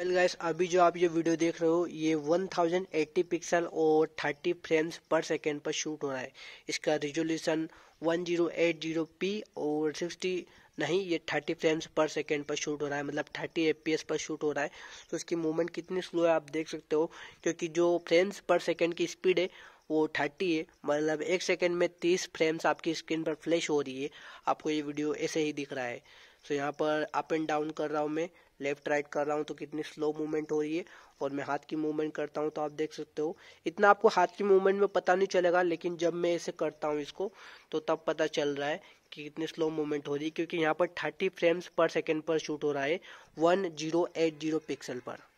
well well guys अभी जो आप ये वीडियो देख रहे हो ये 1080 पिक्सल और 30 फ्रेम्स पर सेकेंड पर शूट हो रहा है इसका रिजोल्यूशन 1080p और 60 नहीं ये 30 फ्रेम्स पर सेकेंड पर शूट हो रहा है मतलब 30 एफ पर शूट हो रहा है तो इसकी मूवमेंट कितनी स्लो है आप देख सकते हो क्योंकि जो फ्रेम्स पर सेकेंड की स्पीड है वो थर्टी है मतलब एक सेकेंड में तीस फ्रेम्स आपकी स्क्रीन पर फ्लैश हो रही है आपको ये वीडियो ऐसे ही दिख रहा है सो तो so, यहाँ पर अप एंड डाउन कर रहा हूँ मैं लेफ्ट राइट कर रहा हूँ तो कितनी स्लो मूवमेंट हो रही है और मैं हाथ की मूवमेंट करता हूँ तो आप देख सकते हो इतना आपको हाथ की मूवमेंट में पता नहीं चलेगा लेकिन जब मैं ऐसे करता हूँ इसको तो तब पता चल रहा है कि कितनी स्लो मूवमेंट हो रही है क्योंकि यहाँ पर थर्टी फ्रेम्स पर सेकेंड पर शूट हो रहा है one zero eight zero pixel पर